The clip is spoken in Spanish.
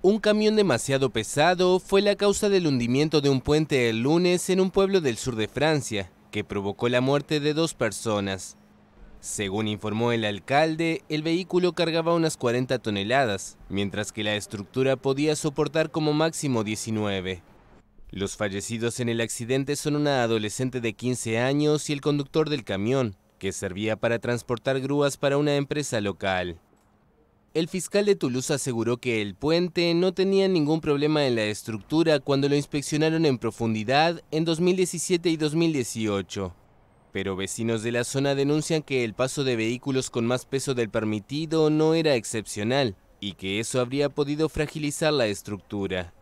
Un camión demasiado pesado fue la causa del hundimiento de un puente el lunes en un pueblo del sur de Francia, que provocó la muerte de dos personas. Según informó el alcalde, el vehículo cargaba unas 40 toneladas, mientras que la estructura podía soportar como máximo 19. Los fallecidos en el accidente son una adolescente de 15 años y el conductor del camión, que servía para transportar grúas para una empresa local. El fiscal de Toulouse aseguró que el puente no tenía ningún problema en la estructura cuando lo inspeccionaron en profundidad en 2017 y 2018. Pero vecinos de la zona denuncian que el paso de vehículos con más peso del permitido no era excepcional y que eso habría podido fragilizar la estructura.